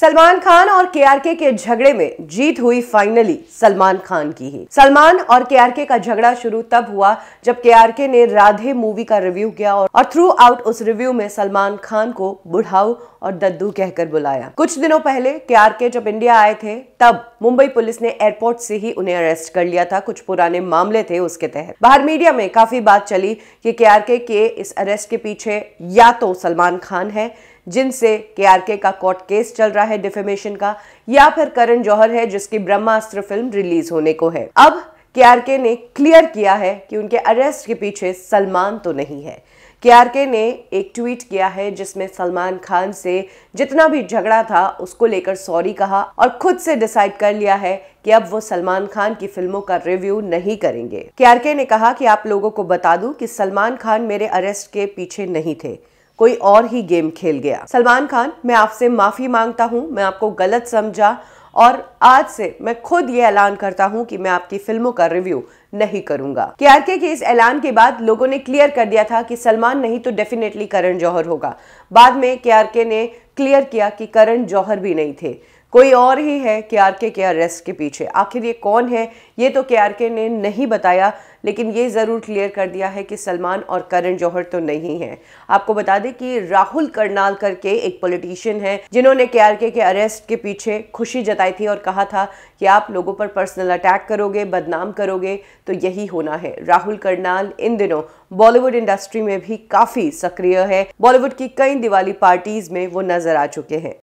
सलमान खान और केआरके के झगड़े में जीत हुई फाइनली सलमान खान की ही सलमान और केआरके का झगड़ा शुरू तब हुआ जब केआरके ने राधे मूवी का रिव्यू किया और, और थ्रू आउट उस रिव्यू में सलमान खान को बुढ़ाऊ और दद्दू कहकर बुलाया कुछ दिनों पहले केआरके जब इंडिया आए थे तब मुंबई पुलिस ने एयरपोर्ट से ही उन्हें अरेस्ट कर लिया था कुछ पुराने मामले थे उसके तहत बाहर मीडिया में काफी बात चली कि केआरके के इस अरेस्ट के पीछे या तो सलमान खान है जिनसे के आर के का कोर्ट केस चल रहा है डिफेमेशन का या फिर करण जौहर है जिसकी ब्रह्मास्त्र फिल्म रिलीज होने को है अब के आर के ने क्लियर किया है कि उनके अरेस्ट के पीछे सलमान तो नहीं है के आर के ने एक ट्वीट किया है जिसमें सलमान खान से जितना भी झगड़ा था उसको लेकर सॉरी कहा और खुद से डिसाइड कर लिया है कि अब वो सलमान खान की फिल्मों का रिव्यू नहीं करेंगे के आर के ने कहा कि आप लोगों को बता दूं कि सलमान खान मेरे अरेस्ट के पीछे नहीं थे कोई और ही गेम खेल गया सलमान खान मैं आपसे माफ़ी मांगता हूँ मैं आपको गलत समझा और आज से मैं खुद ये ऐलान करता हूँ कि मैं आपकी फिल्मों का रिव्यू नहीं करूंगा के आर के इस ऐलान के बाद लोगों ने क्लियर कर दिया था कि सलमान नहीं तो डेफिनेटली करण जौहर होगा बाद में के ने क्लियर किया कि करण जौहर भी नहीं थे कोई और ही है के आर के के अरेस्ट के पीछे आखिर ये कौन है ये तो के आर के ने नहीं बताया लेकिन ये ज़रूर क्लियर कर दिया है कि सलमान और करण जौहर तो नहीं है आपको बता दें कि राहुल करनाल करके एक पॉलिटिशियन है जिन्होंने के आर के के अरेस्ट के पीछे खुशी जताई थी और कहा था कि आप लोगों पर पर्सनल अटैक करोगे बदनाम करोगे तो यही होना है राहुल करनाल इन दिनों बॉलीवुड इंडस्ट्री में भी काफ़ी सक्रिय है बॉलीवुड की कई दिवाली पार्टीज में वो नजर आ चुके हैं